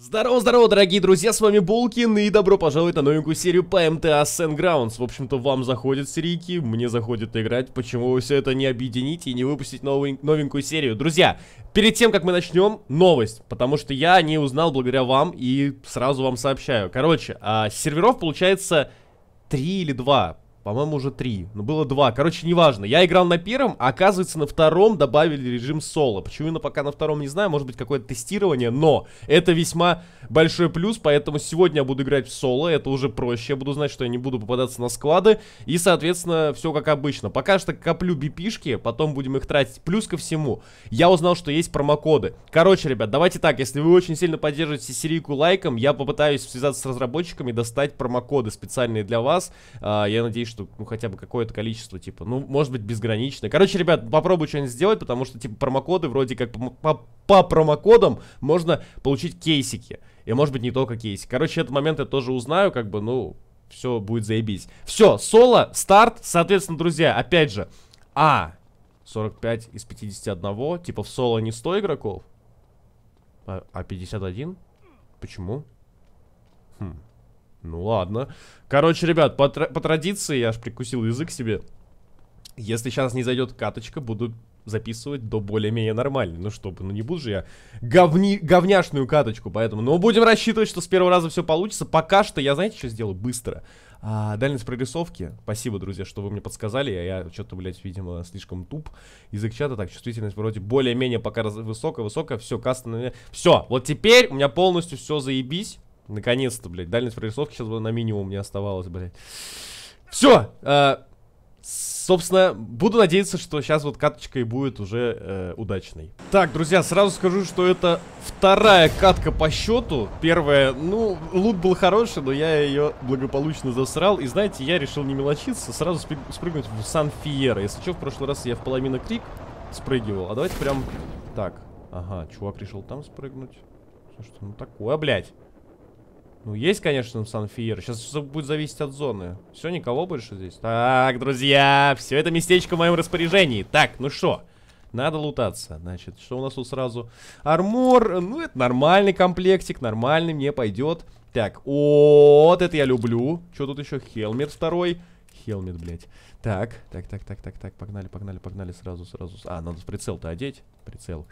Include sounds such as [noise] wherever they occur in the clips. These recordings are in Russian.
Здорово-здорово, дорогие друзья, с вами Булкин, и добро пожаловать на новенькую серию по MTA а Sandgrounds. В общем-то, вам заходят серийки, мне заходит играть, почему вы все это не объединить и не выпустить новень новенькую серию. Друзья, перед тем, как мы начнем, новость, потому что я не узнал благодаря вам, и сразу вам сообщаю. Короче, а, серверов получается 3 или 2, по-моему, уже три. Но ну, было два. Короче, неважно. Я играл на первом, а оказывается, на втором добавили режим соло. Почему именно пока на втором, не знаю. Может быть, какое-то тестирование, но это весьма большой плюс, поэтому сегодня я буду играть в соло. Это уже проще. Я буду знать, что я не буду попадаться на склады. И, соответственно, все как обычно. Пока что коплю бипишки, потом будем их тратить. Плюс ко всему, я узнал, что есть промокоды. Короче, ребят, давайте так. Если вы очень сильно поддерживаете серийку лайком, я попытаюсь связаться с разработчиками и достать промокоды специальные для вас. А, я надеюсь, что что ну, хотя бы какое-то количество, типа, ну, может быть, безграничное. Короче, ребят, попробую что-нибудь сделать, потому что, типа, промокоды вроде как по, по, по промокодам можно получить кейсики. И, может быть, не только кейсики. Короче, этот момент я тоже узнаю, как бы, ну, все будет заебись. Все, соло, старт, соответственно, друзья, опять же, а, 45 из 51, типа, в соло не 100 игроков, а, 51? А Почему? Хм. Ну ладно. Короче, ребят, по, тр по традиции, я аж прикусил язык себе. Если сейчас не зайдет каточка, буду записывать до более-менее нормально. Ну, чтобы, ну не буду же я говни, говняшную каточку, поэтому... Ну, будем рассчитывать, что с первого раза все получится. Пока что я, знаете, что сделаю? Быстро. А, дальность прорисовки. Спасибо, друзья, что вы мне подсказали. А я что-то, блядь, видимо, слишком туп. Язык чата, так, чувствительность вроде более-менее пока высокая, высокая. Все, кастомная... Все, вот теперь у меня полностью все заебись. Наконец-то, блядь. Дальность прорисовки сейчас бы на минимум не оставалась, блядь. Все! Э, собственно, буду надеяться, что сейчас вот каточка и будет уже э, удачной. Так, друзья, сразу скажу, что это вторая катка по счету. Первая, ну, лут был хороший, но я ее благополучно засрал. И знаете, я решил не мелочиться, сразу спрыгнуть в Сан-Фиера. Если что, в прошлый раз я в половину крик спрыгивал. А давайте прям так. Ага, чувак решил там спрыгнуть. Что, ну такое, блядь? Ну, есть, конечно, Санфиер. Сейчас все будет зависеть от зоны. Все, никого больше здесь. Так, друзья, все это местечко в моем распоряжении. Так, ну что? Надо лутаться. Значит, что у нас тут сразу? Армор. Ну, это нормальный комплектик. Нормальный мне пойдет. Так, вот это я люблю. Что тут еще? Хелмер второй. Хелмет, блядь. Так, так, так, так, так, так. Погнали, погнали, погнали. Сразу, сразу. А, надо прицел-то одеть. Прицел.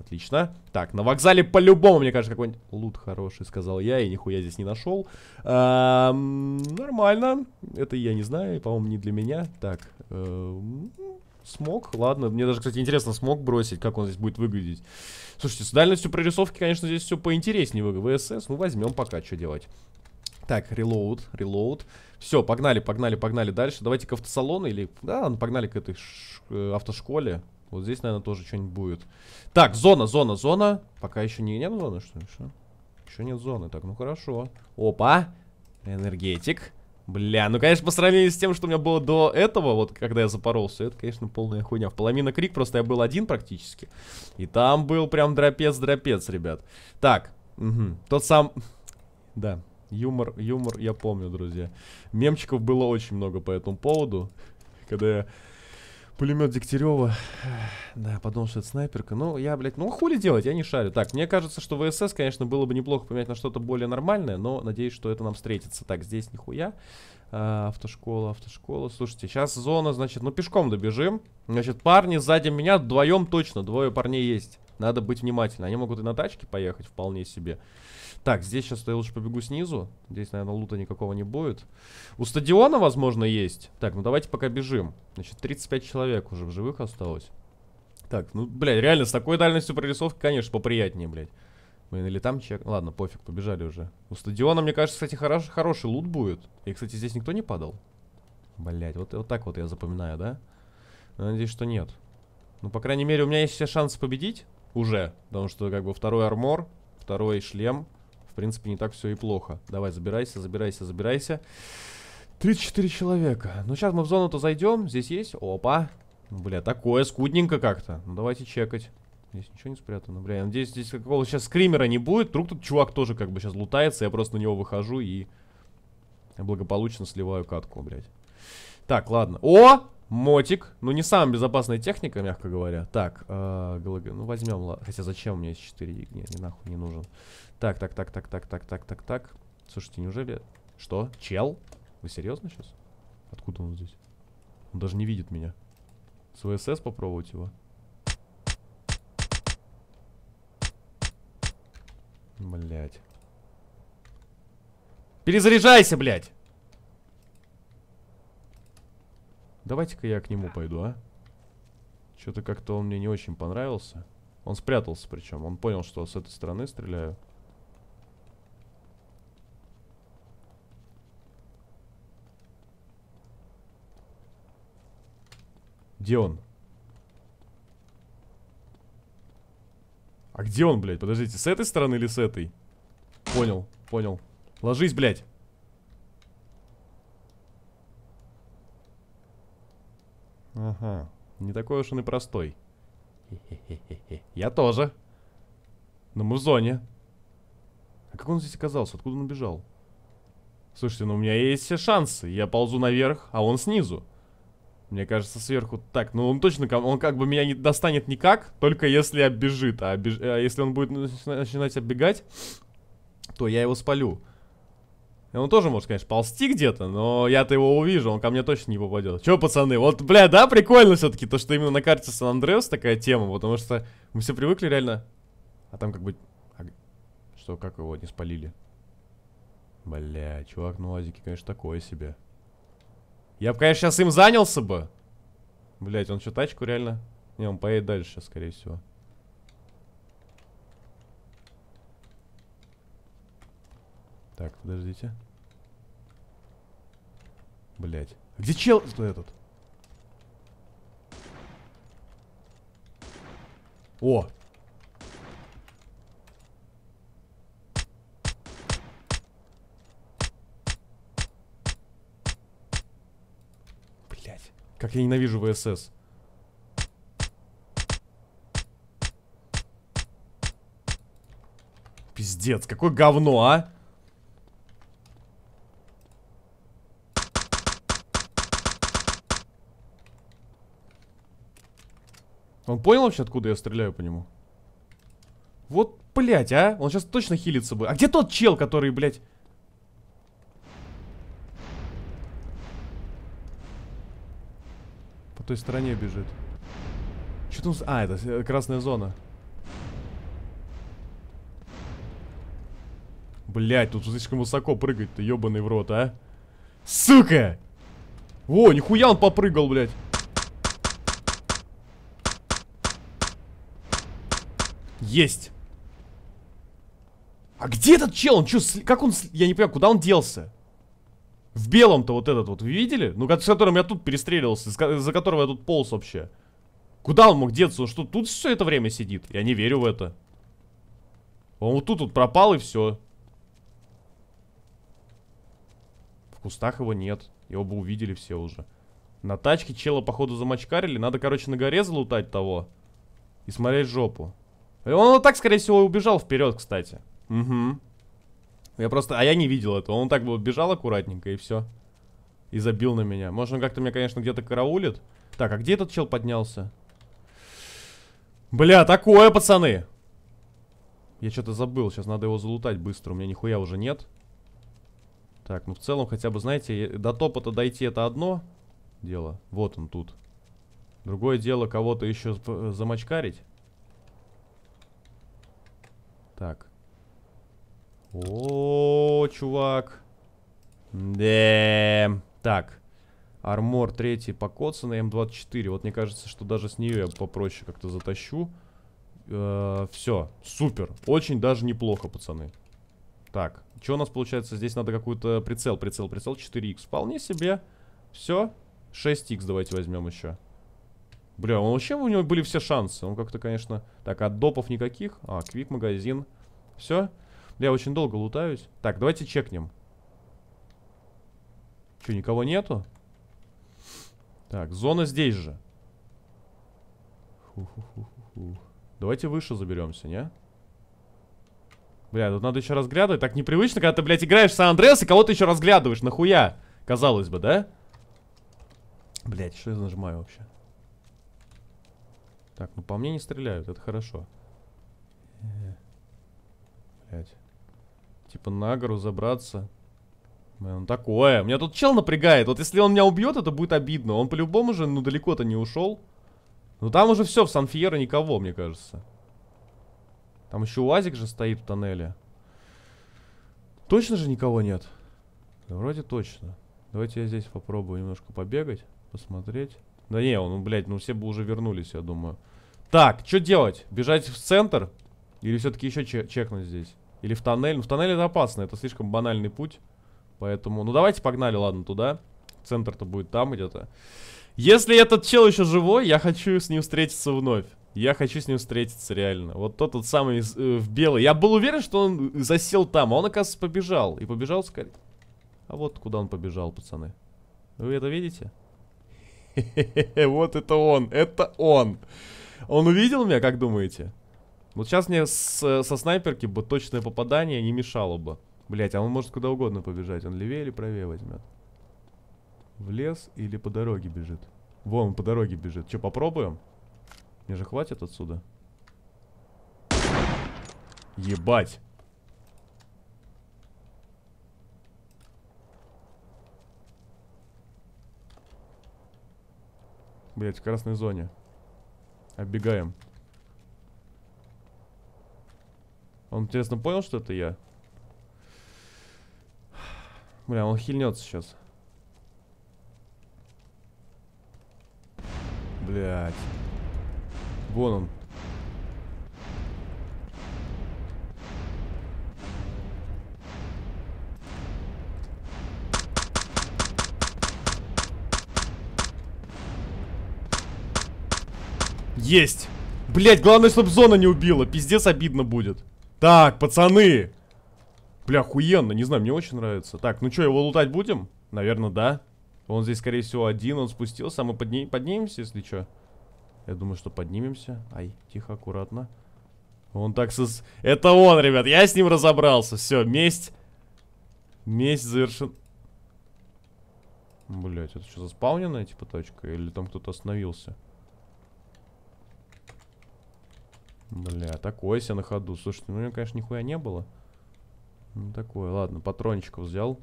Отлично. Так, на вокзале по-любому, мне кажется, какой-нибудь лут хороший, сказал я, и нихуя здесь не нашел. нормально. Это я не знаю, по-моему, не для меня. Так, эм, смог, ладно. Мне даже, кстати, интересно, смог бросить, как он здесь будет выглядеть. Слушайте, с дальностью прорисовки, конечно, здесь все поинтереснее. ВСС, ну возьмем пока, что делать. Так, релоуд, релоуд. Все, погнали, погнали, погнали дальше. Давайте к автосалону или... Да, погнали к этой ш... Э, автошколе. Вот здесь, наверное, тоже что-нибудь будет. Так, зона, зона, зона. Пока еще не, нет зоны, что ли? Что? Еще нет зоны. Так, ну хорошо. Опа. Энергетик. Бля, ну, конечно, по сравнению с тем, что у меня было до этого, вот, когда я запоролся, это, конечно, полная хуйня. В Паламина Крик просто я был один практически. И там был прям дропец-дропец, ребят. Так, угу. тот сам... [laughs] Да, юмор, юмор, я помню, друзья. Мемчиков было очень много по этому поводу. Когда я Пулемет Дегтярева. Да, подумал, что это снайперка. Ну, я, блядь, ну хули делать, я не шарю. Так, мне кажется, что ВСС, конечно, было бы неплохо поменять на что-то более нормальное, но надеюсь, что это нам встретится. Так, здесь нихуя. А, автошкола, автошкола. Слушайте, сейчас зона, значит, ну пешком добежим. Значит, парни сзади меня вдвоем точно, двое парней есть. Надо быть внимательным. Они могут и на тачке поехать вполне себе. Так, здесь сейчас я лучше побегу снизу. Здесь, наверное, лута никакого не будет. У стадиона, возможно, есть. Так, ну давайте пока бежим. Значит, 35 человек уже в живых осталось. Так, ну, блядь, реально, с такой дальностью прорисовки, конечно, поприятнее, блядь. Блин, или там чек... Ладно, пофиг, побежали уже. У стадиона, мне кажется, кстати, хорош... хороший лут будет. И, кстати, здесь никто не падал? Блядь, вот, вот так вот я запоминаю, да? Ну, надеюсь, что нет. Ну, по крайней мере, у меня есть все шансы победить. Уже. Потому что, как бы, второй армор, второй шлем, принципе, не так все и плохо. Давай, забирайся, забирайся, забирайся. 34 человека. Ну, сейчас мы в зону-то зайдем. Здесь есть? Опа. Бля, такое скудненько как-то. Ну, давайте чекать. Здесь ничего не спрятано. Бля, я надеюсь, здесь какого сейчас скримера не будет. Вдруг тут чувак тоже как бы сейчас лутается. Я просто на него выхожу и благополучно сливаю катку, блядь. Так, ладно. О! Мотик. Ну, не самая безопасная техника, мягко говоря. Так, э, ну возьмем. Хотя зачем мне 4 не, не нахуй не нужен. Так, так, так, так, так, так, так, так, так. Слушайте, неужели... Что? Чел? Вы серьезно сейчас? Откуда он здесь? Он даже не видит меня. С ВСС попробовать его? Блять. Перезаряжайся, блять. Давайте-ка я к нему пойду, а? Что-то как-то он мне не очень понравился. Он спрятался причем. Он понял, что с этой стороны стреляю. Где он? А где он, блядь? Подождите, с этой стороны или с этой? Понял, понял. Ложись, блядь. Ага, не такой уж он и простой. [laughs] Я тоже. Но мы в зоне. А как он здесь оказался? Откуда он убежал? Слушайте, ну у меня есть все шансы. Я ползу наверх, а он снизу. Мне кажется, сверху так. Ну, он точно, он как бы меня не достанет никак, только если оббежит. А, обеж... а если он будет начинать оббегать, то я его спалю. Он тоже может, конечно, ползти где-то, но я-то его увижу, он ко мне точно не попадет. Че, пацаны, вот, бля, да, прикольно все-таки, то, что именно на карте Сан-Андреас такая тема, потому что мы все привыкли реально... А там как бы... А... Что, как его не спалили? Бля, чувак, ну лазики, конечно, такое себе. Я бы, конечно, сейчас им занялся бы. Блять, он что, тачку реально? Не, он поедет дальше, скорее всего. Так, подождите. Блять. Где чел этот? О! Блять. Как я ненавижу ВСС. Пиздец, какое говно, а? Он понял вообще, откуда я стреляю по нему? Вот, блядь, а? Он сейчас точно хилится бы. А где тот чел, который, блядь... По той стороне бежит. Что там... А, это э, красная зона. Блять, тут слишком высоко прыгать-то, ебаный в рот, а? Сука! Во, нихуя он попрыгал, блядь. Есть. А где этот чел? Он что, как он... Я не понимаю, куда он делся? В белом-то вот этот вот, вы видели? Ну, с которым я тут перестреливался, за которого я тут полз вообще. Куда он мог деться? Он что, тут все это время сидит? Я не верю в это. Он вот тут вот пропал и все. В кустах его нет. Его бы увидели все уже. На тачке чела, походу, замочкарили. Надо, короче, на горе залутать того. И смотреть жопу. Он вот так, скорее всего, убежал вперед, кстати. Угу. Я просто... А я не видел этого. Он так вот бежал аккуратненько, и все. И забил на меня. Может, он как-то меня, конечно, где-то караулит. Так, а где этот чел поднялся? Бля, такое, пацаны! Я что-то забыл. Сейчас надо его залутать быстро. У меня нихуя уже нет. Так, ну в целом хотя бы, знаете, до топа-то дойти это одно дело. Вот он тут. Другое дело кого-то еще э, замочкарить. Так. О, чувак. Да. Так. Армор третий на М24. Вот мне кажется, что даже с нее я попроще как-то затащу. Э, все, супер. Очень даже неплохо, пацаны. Так, что у нас получается? Здесь надо какой-то прицел, прицел, прицел. 4х. Вполне себе. Все. 6х давайте возьмем еще. Бля, он вообще у него были все шансы. Он как-то, конечно... Так, от допов никаких. А, квик-магазин. Все. Я очень долго лутаюсь. Так, давайте чекнем. Че, никого нету? Так, зона здесь же. Давайте выше заберемся, не? Бля, тут надо еще разглядывать. Так непривычно, когда ты, блядь, играешь в Сан-Андреас и кого-то еще разглядываешь. Нахуя? Казалось бы, да? Блять, что я нажимаю вообще? Так, ну по мне не стреляют, это хорошо. Э. Блять. Типа на гору забраться. Блин, ну, такое. Меня тут чел напрягает. Вот если он меня убьет, это будет обидно. Он по-любому же, ну, далеко-то не ушел. Ну, там уже все, в сан никого, мне кажется. Там еще УАЗик же стоит в тоннеле. Точно же никого нет? Да вроде точно. Давайте я здесь попробую немножко побегать, посмотреть. Да не, он, блядь, ну все бы уже вернулись, я думаю. Так, что делать? Бежать в центр? Или все-таки еще чекнуть здесь? Или в тоннель? Ну, в тоннель это опасно, это слишком банальный путь. Поэтому, ну давайте погнали, ладно, туда. Центр-то будет там где-то. Если этот чел еще живой, я хочу с ним встретиться вновь. Я хочу с ним встретиться, реально. Вот тот тот самый э, в белый. Я был уверен, что он засел там, а он, оказывается, побежал. И побежал скорее. А вот куда он побежал, пацаны. Вы это видите? [laughs] Вот это он, это он. Он увидел меня, как думаете? Вот сейчас мне с, со снайперки бы точное попадание не мешало бы. Блять, а он может куда угодно побежать. Он левее или правее возьмет? В лес или по дороге бежит? Вон, по дороге бежит. Че, попробуем? Мне же хватит отсюда. Ебать. Блять, в красной зоне. Оббегаем. Он, интересно, понял, что это я? Бля, он хильнется сейчас. Блять. Вон он. Есть. Блять, главное, чтобы зона не убила. Пиздец обидно будет. Так, пацаны. Бля, охуенно. Не знаю, мне очень нравится. Так, ну что, его лутать будем? Наверное, да. Он здесь, скорее всего, один. Он спустился. А мы подни поднимемся, если что. Я думаю, что поднимемся. Ай, тихо, аккуратно. Он так со... Это он, ребят. Я с ним разобрался. Все, месть. Месть завершен... Блять, это что, заспауненная, типа, точка Или там кто-то остановился? Бля, такой себе на ходу. Слушайте, ну у него, конечно, нихуя не было. Ну, такое, ладно, патрончиков взял.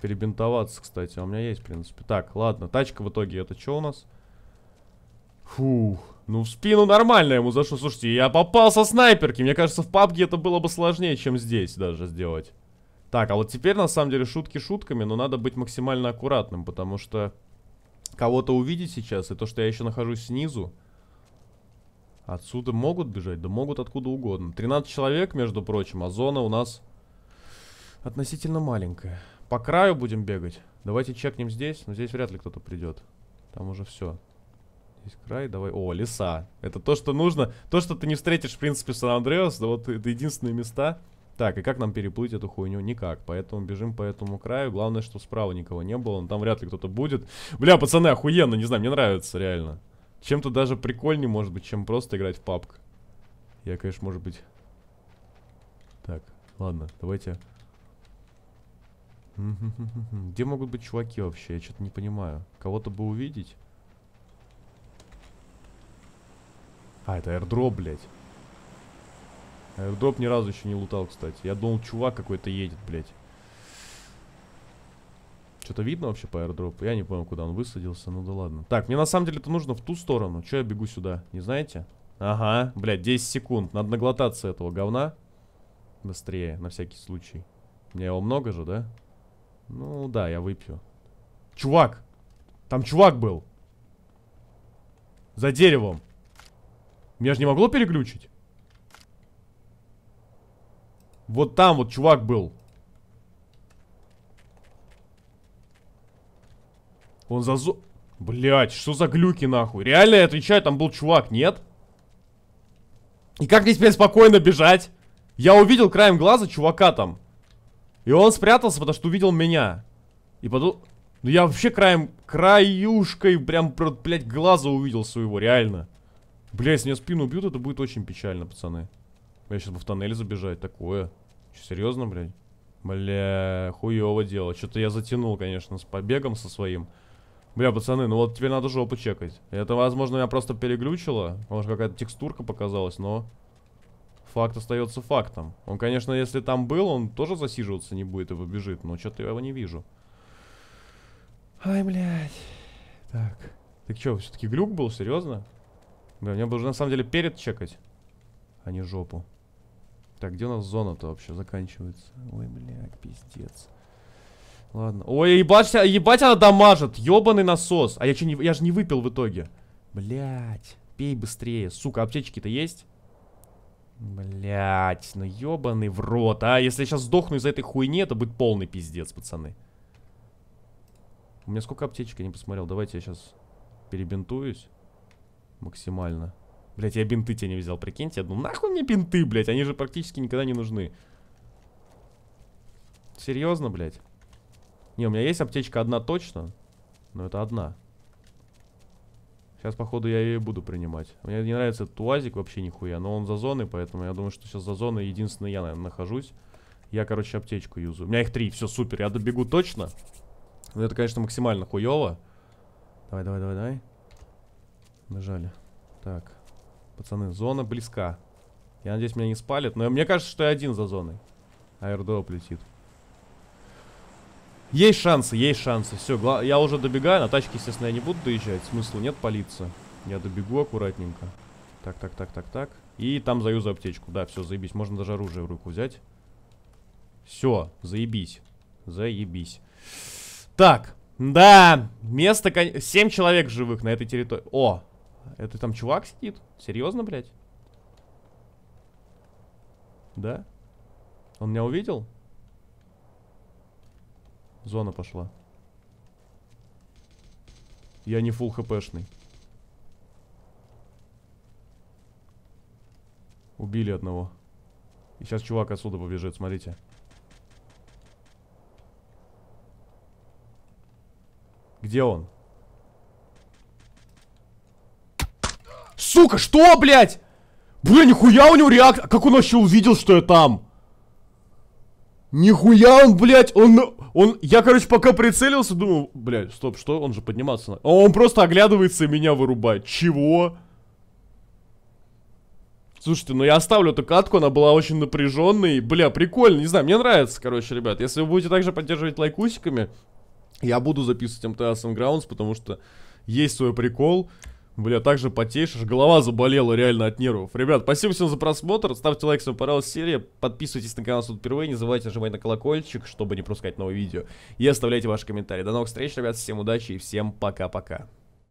Перебинтоваться, кстати, а у меня есть, в принципе. Так, ладно, тачка в итоге, это что у нас? Фух, ну в спину нормально ему зашло. Слушайте, я попал со снайперки. Мне кажется, в папке это было бы сложнее, чем здесь даже сделать. Так, а вот теперь, на самом деле, шутки шутками, но надо быть максимально аккуратным, потому что кого-то увидеть сейчас, и то, что я еще нахожусь снизу, Отсюда могут бежать? Да могут откуда угодно. 13 человек, между прочим, а зона у нас относительно маленькая. По краю будем бегать. Давайте чекнем здесь, но здесь вряд ли кто-то придет. Там уже все. Здесь край, давай. О, леса. Это то, что нужно. То, что ты не встретишь, в принципе, в Сан-Андреас. Да вот это единственные места. Так, и как нам переплыть эту хуйню? Никак. Поэтому бежим по этому краю. Главное, что справа никого не было. Но там вряд ли кто-то будет. Бля, пацаны, охуенно. Не знаю, мне нравится, реально. Чем-то даже прикольнее, может быть, чем просто играть в папку. Я, конечно, может быть... Так, ладно, давайте... Где могут быть чуваки вообще? Я что-то не понимаю. Кого-то бы увидеть? А, это аирдроп, блядь. Аирдроп ни разу еще не лутал, кстати. Я думал, чувак какой-то едет, блядь. Что-то видно вообще по аэродропу. Я не понял, куда он высадился. Ну да ладно. Так, мне на самом деле это нужно в ту сторону. Че я бегу сюда? Не знаете? Ага, блядь, 10 секунд. Надо наглотаться этого говна. Быстрее, на всякий случай. У меня его много же, да? Ну да, я выпью. Чувак! Там чувак был! За деревом! Меня же не могло переключить? Вот там вот чувак был. Он за зо... Блять, что за глюки нахуй? Реально, я отвечаю, там был чувак, нет? И как мне теперь спокойно бежать? Я увидел краем глаза чувака там. И он спрятался, потому что увидел меня. И потом... Ну я вообще краем... Краюшкой прям, блядь, глаза увидел своего, реально. Бля, если меня спину убьют, это будет очень печально, пацаны. Я сейчас бы в тоннель забежать, такое. Че, серьезно, блядь? Бля, хуево дело. Что-то я затянул, конечно, с побегом со своим. Бля, пацаны, ну вот теперь надо жопу чекать. Это, возможно, меня просто переглючило. Может, какая-то текстурка показалась, но... Факт остается фактом. Он, конечно, если там был, он тоже засиживаться не будет и выбежит. Но что-то я его не вижу. Ай, блядь. Так. Так что, все-таки глюк был? Серьезно? Бля, мне бы уже на самом деле перед чекать, а не жопу. Так, где у нас зона-то вообще заканчивается? Ой, блядь, пиздец. Ладно. Ой, ебать, ебать она дамажит. ебаный насос. А я что, не, я же не выпил в итоге. Блять. Пей быстрее. Сука, аптечки-то есть? Блять, ну ебаный в рот, а. Если я сейчас сдохну из-за этой хуйни, это будет полный пиздец, пацаны. У меня сколько аптечек, я не посмотрел. Давайте я сейчас перебинтуюсь максимально. Блять, я бинты тебе не взял, прикиньте. Ну нахуй мне бинты, блять, они же практически никогда не нужны. Серьезно, блять? Не, у меня есть аптечка одна точно, но это одна. Сейчас, походу, я ее буду принимать. Мне не нравится этот УАЗик вообще нихуя, но он за зоной, поэтому я думаю, что сейчас за зоной единственный я, наверное, нахожусь. Я, короче, аптечку юзу. У меня их три, все, супер, я добегу точно. Но это, конечно, максимально хуево. Давай, давай, давай, давай. Нажали. Так, пацаны, зона близка. Я надеюсь, меня не спалят, но мне кажется, что я один за зоной. Аэрдоп летит. Есть шансы, есть шансы. Все, гла... я уже добегаю. На тачке, естественно, я не буду доезжать. Смысла нет палиться. Я добегу аккуратненько. Так, так, так, так, так. И там заюзу аптечку. Да, все, заебись. Можно даже оружие в руку взять. Все, заебись. Заебись. Так, да, место... Кон... 7 человек живых на этой территории. О, это там чувак сидит? Серьезно, блядь? Да? Он меня увидел? Зона пошла. Я не фул хпшный. Убили одного. И сейчас чувак отсюда побежит, смотрите. Где он? Сука, что, блядь? Бля, нихуя у него реакция. Как он вообще увидел, что я там? Нихуя он, блядь, он... Он, я, короче, пока прицелился, думал, блядь, стоп, что? Он же подниматься надо. А он просто оглядывается и меня вырубает. Чего? Слушайте, ну я оставлю эту катку, она была очень напряженной. Бля, прикольно, не знаю, мне нравится, короче, ребят. Если вы будете также поддерживать лайкусиками, я буду записывать МТА Sungrounds, потому что есть свой прикол. Бля, так же потеешь, аж голова заболела реально от нервов. Ребят, спасибо всем за просмотр. Ставьте лайк, если вам понравилась серия. Подписывайтесь на канал, если впервые. Не забывайте нажимать на колокольчик, чтобы не пропускать новые видео. И оставляйте ваши комментарии. До новых встреч, ребят. Всем удачи и всем пока-пока.